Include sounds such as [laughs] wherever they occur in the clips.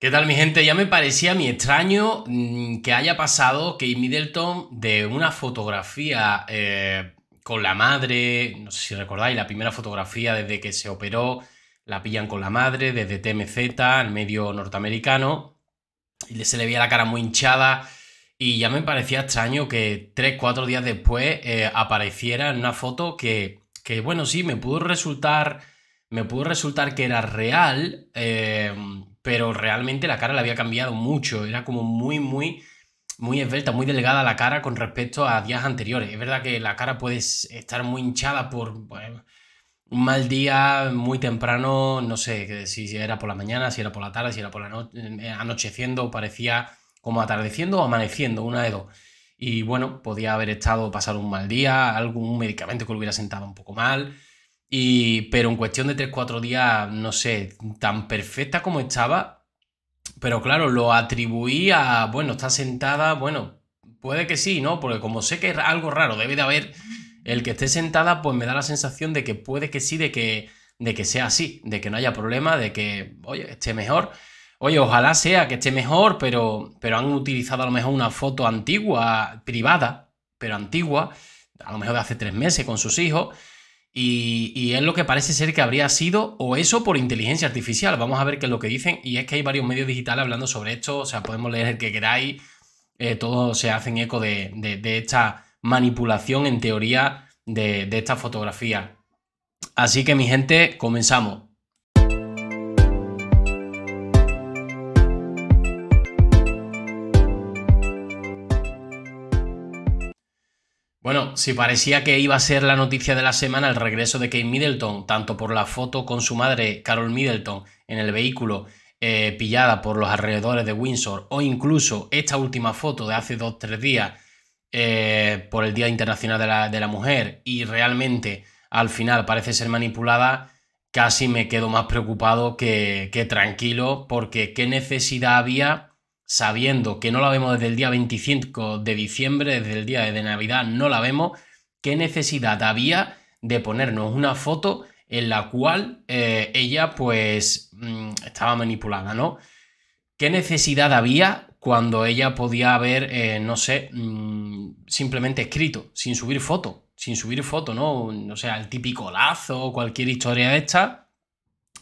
¿Qué tal mi gente? Ya me parecía mi extraño mm, que haya pasado que Middleton de una fotografía eh, con la madre, no sé si recordáis, la primera fotografía desde que se operó, la pillan con la madre, desde TMZ, en medio norteamericano, y se le veía la cara muy hinchada y ya me parecía extraño que 3, 4 días después eh, apareciera en una foto que, bueno, sí, me pudo resultar, me pudo resultar que era real. Eh, pero realmente la cara le había cambiado mucho, era como muy, muy, muy esbelta, muy delgada la cara con respecto a días anteriores. Es verdad que la cara puede estar muy hinchada por un mal día, muy temprano, no sé si era por la mañana, si era por la tarde, si era por la noche, eh, anocheciendo, parecía como atardeciendo o amaneciendo, una de dos. Y bueno, podía haber estado pasar un mal día, algún medicamento que lo hubiera sentado un poco mal. Y, pero en cuestión de 3-4 días, no sé, tan perfecta como estaba. Pero claro, lo atribuí a, bueno, está sentada, bueno, puede que sí, ¿no? Porque como sé que es algo raro, debe de haber, el que esté sentada, pues me da la sensación de que puede que sí, de que, de que sea así, de que no haya problema, de que, oye, esté mejor. Oye, ojalá sea que esté mejor, pero, pero han utilizado a lo mejor una foto antigua, privada, pero antigua, a lo mejor de hace tres meses con sus hijos y, es lo que parece ser que habría sido o eso por inteligencia artificial. Vamos a ver qué es lo que dicen. Y es que hay varios medios digitales hablando sobre esto. O sea, podemos leer el que queráis. Eh, todos se hacen eco de, esta manipulación en teoría de, de esta fotografía. Así que mi gente, comenzamos. Bueno, si parecía que iba a ser la noticia de la semana el regreso de Kate Middleton, tanto por la foto con su madre, Carol Middleton, en el vehículo eh, pillada por los alrededores de Windsor, o incluso esta última foto de hace dos o tres días eh, por el Día Internacional de la, Mujer, y realmente al final parece ser manipulada, casi me quedo más preocupado que, tranquilo, porque qué necesidad había sabiendo que no la vemos desde el día 25 de diciembre, desde el día de Navidad no la vemos, ¿qué necesidad había de ponernos una foto en la cual eh, ella pues mm, estaba manipulada, ¿no? ¿Qué necesidad había cuando ella podía haber, eh, no sé, mm, simplemente escrito, sin subir foto, sin subir foto, ¿no? O sea, el típico lazo o cualquier historia de esta,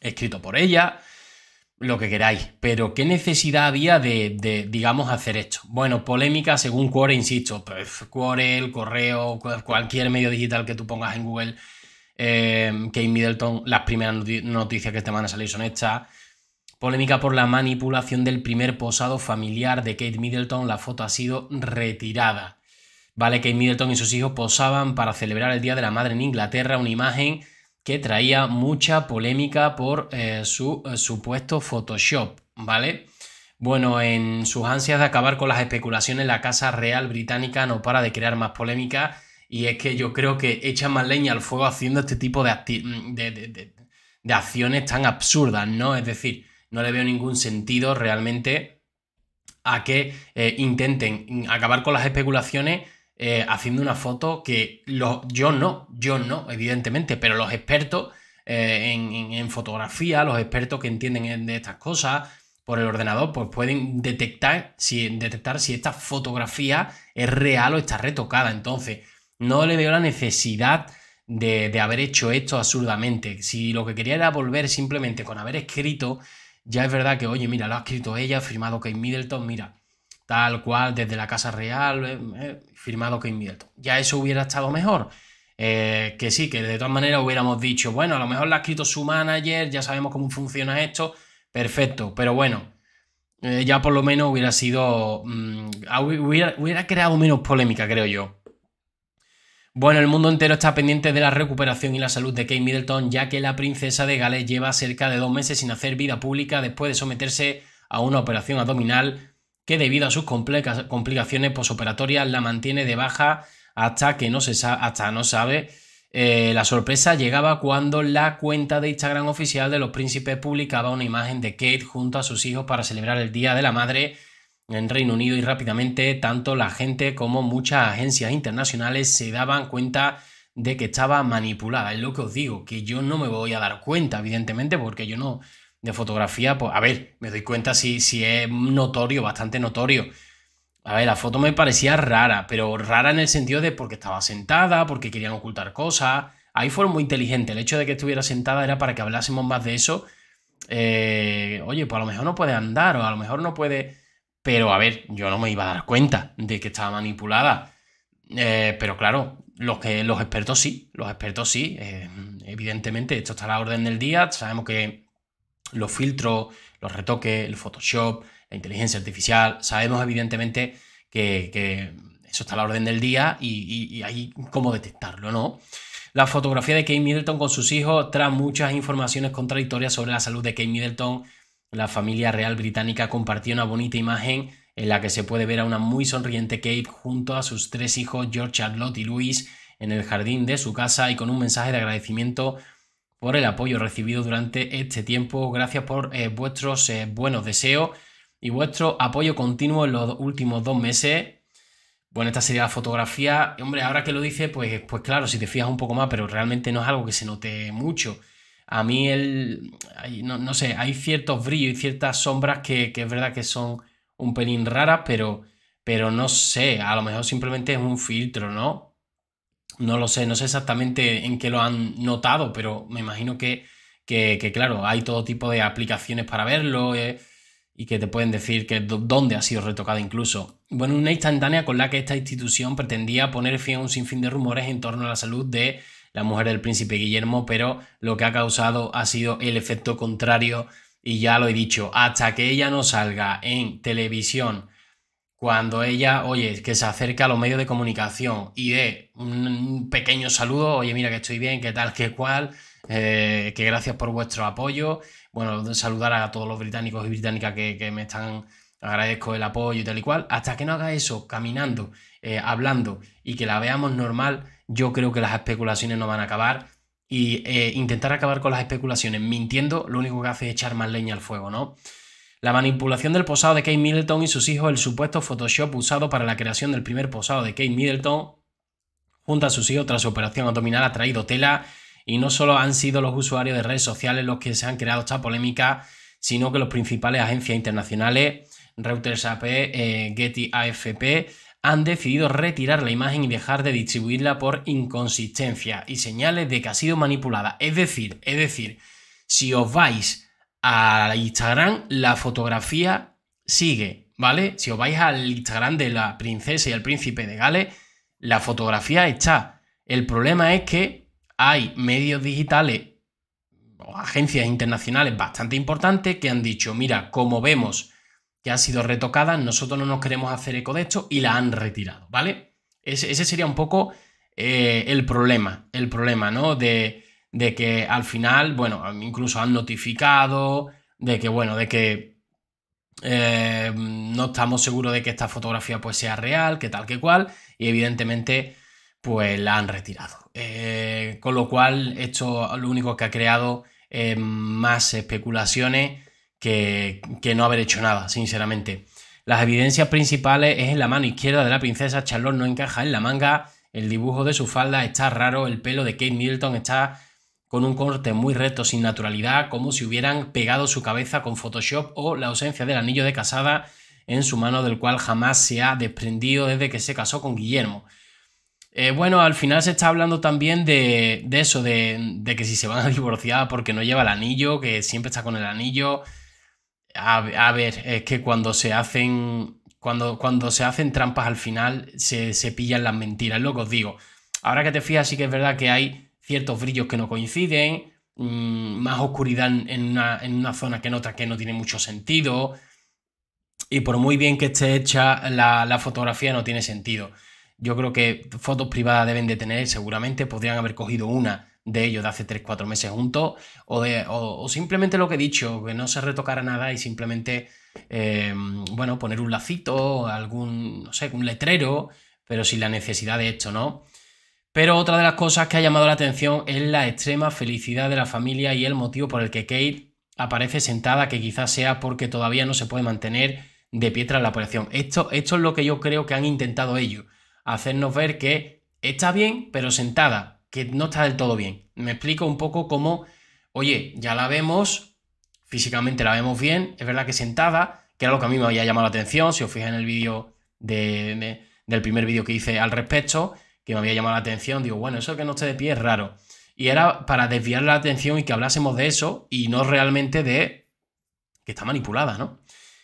escrito por ella, lo que queráis, pero ¿qué necesidad había de, digamos, hacer esto? Bueno, polémica según Quore, insisto, pues, el correo, cualquier medio digital que tú pongas en Google, em, Kate Middleton, las primeras noticias que te van a salir son estas. Polémica por la manipulación del primer posado familiar de Kate Middleton, la foto ha sido retirada. Vale, Kate Middleton y sus hijos posaban para celebrar el Día de la Madre en Inglaterra, una imagen que traía mucha polémica por eh, su eh, supuesto Photoshop, ¿vale? Bueno, en sus ansias de acabar con las especulaciones, la Casa Real Británica no para de crear más polémica y es que yo creo que echan más leña al fuego haciendo este tipo de, de, acciones tan absurdas, ¿no? Es decir, no le veo ningún sentido realmente a que eh, intenten acabar con las especulaciones eh, haciendo una foto que lo yo no, yo no, evidentemente, pero los expertos eh, en, fotografía, los expertos que entienden de estas cosas por el ordenador, pues pueden detectar si, detectar si esta fotografía es real o está retocada. Entonces, no le veo la necesidad de, de haber hecho esto absurdamente. Si lo que quería era volver simplemente con haber escrito, ya es verdad que, oye, mira, lo ha escrito ella, ha firmado Kate Middleton, mira, tal cual, desde la Casa Real, eh, eh, firmado que invierto. Ya eso hubiera estado mejor. Eh, que sí, que de todas maneras hubiéramos dicho, bueno, a lo mejor lo ha escrito su manager, ya sabemos cómo funciona esto, perfecto, pero bueno, ya por lo menos hubiera sido, mm, ah, hubiera, hubiera creado menos polémica, creo yo. Bueno, el mundo entero está pendiente de la recuperación y la salud de Kate Middleton, ya que la princesa de Gales lleva cerca de dos meses sin hacer vida pública después de someterse a una operación abdominal que debido a sus complicaciones posoperatorias la mantiene de baja hasta que no se sabe. hasta no sabe. Eh, la sorpresa llegaba cuando la cuenta de Instagram oficial de los príncipes publicaba una imagen de Kate junto a sus hijos para celebrar el Día de la Madre en Reino Unido y rápidamente tanto la gente como muchas agencias internacionales se daban cuenta de que estaba manipulada. Es lo que os digo, que yo no me voy a dar cuenta, evidentemente, porque yo no, de fotografía, pues a ver, me doy cuenta si, es notorio, bastante notorio. A ver, la foto me parecía rara, pero rara en el sentido de porque estaba sentada, porque querían ocultar cosas. Ahí fueron muy inteligente El hecho de que estuviera sentada era para que hablásemos más de eso. Eh, oye, pues a lo mejor no puede andar o a lo mejor no puede... Pero a ver, yo no me iba a dar cuenta de que estaba manipulada. Eh, pero claro, los, que, los expertos sí, los expertos sí. Eh, evidentemente, esto está a la orden del día. Sabemos que los filtros, los retoques, el Photoshop, la inteligencia artificial. Sabemos evidentemente que, eso está a la orden del día y, hay cómo detectarlo, ¿no? La fotografía de Kate Middleton con sus hijos tras muchas informaciones contradictorias sobre la salud de Kate Middleton. La familia real británica compartió una bonita imagen en la que se puede ver a una muy sonriente Kate junto a sus tres hijos George, Charlotte y Louis en el jardín de su casa y con un mensaje de agradecimiento por el apoyo recibido durante este tiempo. Gracias por eh, vuestros eh, buenos deseos y vuestro apoyo continuo en los últimos dos meses. Bueno, esta sería la fotografía. Hombre, ahora que lo dice, pues, pues claro, si te fijas un poco más, pero realmente no es algo que se note mucho. A mí el... no, sé, hay ciertos brillos y ciertas sombras que, es verdad que son un pelín raras, pero, pero no sé, a lo mejor simplemente es un filtro, ¿no? No lo sé, no sé exactamente en qué lo han notado, pero me imagino que, que, claro, hay todo tipo de aplicaciones para verlo eh, y que te pueden decir que dónde ha sido retocada incluso. Bueno, una instantánea con la que esta institución pretendía poner fin a un sinfín de rumores en torno a la salud de la mujer del príncipe Guillermo, pero lo que ha causado ha sido el efecto contrario y ya lo he dicho, hasta que ella no salga en televisión cuando ella, oye, que se acerca a los medios de comunicación y dé un pequeño saludo, oye, mira que estoy bien, que tal, qué cual, eh, que gracias por vuestro apoyo. Bueno, saludar a todos los británicos y británicas que, me están, agradezco el apoyo y tal y cual. Hasta que no haga eso, caminando, eh, hablando y que la veamos normal, yo creo que las especulaciones no van a acabar. Y eh, intentar acabar con las especulaciones mintiendo, lo único que hace es echar más leña al fuego, ¿no? La manipulación del posado de Kate Middleton y sus hijos, el supuesto Photoshop usado para la creación del primer posado de Kate Middleton, junto a sus hijos tras su operación abdominal, ha traído tela y no solo han sido los usuarios de redes sociales los que se han creado esta polémica, sino que los principales agencias internacionales, Reuters AP, eh, Getty AFP, han decidido retirar la imagen y dejar de distribuirla por inconsistencia y señales de que ha sido manipulada. Es decir, es decir, si os vais a Instagram, la fotografía sigue, ¿vale? Si os vais al Instagram de la princesa y el príncipe de Gales, la fotografía está. El problema es que hay medios digitales o agencias internacionales bastante importantes que han dicho, mira, como vemos que ha sido retocada, nosotros no nos queremos hacer eco de esto y la han retirado, ¿vale? Ese, sería un poco eh, el problema, el problema, ¿no? De, de que al final, bueno, incluso han notificado de que, bueno, de que eh, no estamos seguros de que esta fotografía pues sea real, que tal que cual, y evidentemente pues la han retirado. Eh, con lo cual, esto lo único que ha creado más especulaciones que, que no haber hecho nada, sinceramente. Las evidencias principales es en la mano izquierda de la princesa, Charlotte no encaja en la manga, el dibujo de su falda está raro, el pelo de Kate Middleton está con un corte muy recto sin naturalidad, como si hubieran pegado su cabeza con Photoshop o la ausencia del anillo de casada en su mano del cual jamás se ha desprendido desde que se casó con Guillermo. Eh, bueno, al final se está hablando también de, eso, de, que si se van a [laughs] divorciar porque no lleva el anillo, que siempre está con el anillo. A, ver, es que cuando se hacen. Cuando, cuando se hacen trampas al final se, se pillan las mentiras, es lo que os digo. Ahora que te fijas, sí que es verdad que hay ciertos brillos que no coinciden, mm, más oscuridad en una, zona que en otra que no tiene mucho sentido. Y por muy bien que esté hecha, la, fotografía no tiene sentido. Yo creo que fotos privadas deben de tener, seguramente podrían haber cogido una de ellos de hace 3-4 meses juntos, o, de, simplemente lo que he dicho, que no se retocara nada y simplemente, em, bueno, poner un lacito, algún, no sé, un letrero, pero sin la necesidad de esto, ¿no? Pero otra de las cosas que ha llamado la atención es la extrema felicidad de la familia y el motivo por el que Kate aparece sentada, que quizás sea porque todavía no se puede mantener de pie tras la operación. Esto, esto es lo que yo creo que han intentado ellos, hacernos ver que está bien, pero sentada, que no está del todo bien. Me explico un poco cómo, oye, ya la vemos, físicamente la vemos bien, es verdad que sentada, que era lo que a mí me había llamado la atención, si os fijáis en el vídeo del primer vídeo que hice al respecto, que me había llamado la atención. Digo, bueno, eso que no esté de pie es raro. Y era para desviar la atención y que hablásemos de eso y no realmente de que está manipulada, ¿no?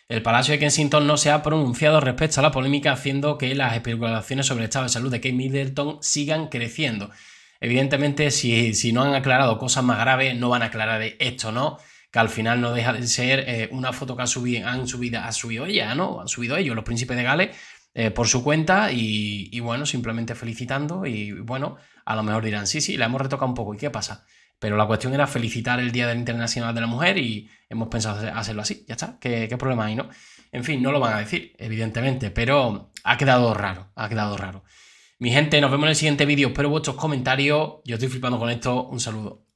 El Palacio de Kensington no se ha pronunciado respecto a la polémica, haciendo que las especulaciones sobre el estado de salud de Kate Middleton sigan creciendo. Evidentemente, si, no han aclarado cosas más graves, no van a aclarar esto, ¿no? Que al final no deja de ser eh, una foto que han subido, han subido, ha subido ella, ¿no? Han subido ellos, los príncipes de Gales, eh, por su cuenta y, bueno, simplemente felicitando y bueno, a lo mejor dirán, sí, sí, la hemos retocado un poco, ¿y qué pasa? Pero la cuestión era felicitar el Día del Internacional de la Mujer y hemos pensado hacerlo así, ya está, qué problema hay, no? En fin, no lo van a decir, evidentemente, pero ha quedado raro, ha quedado raro. Mi gente, nos vemos en el siguiente vídeo, espero vuestros comentarios, yo estoy flipando con esto, un saludo.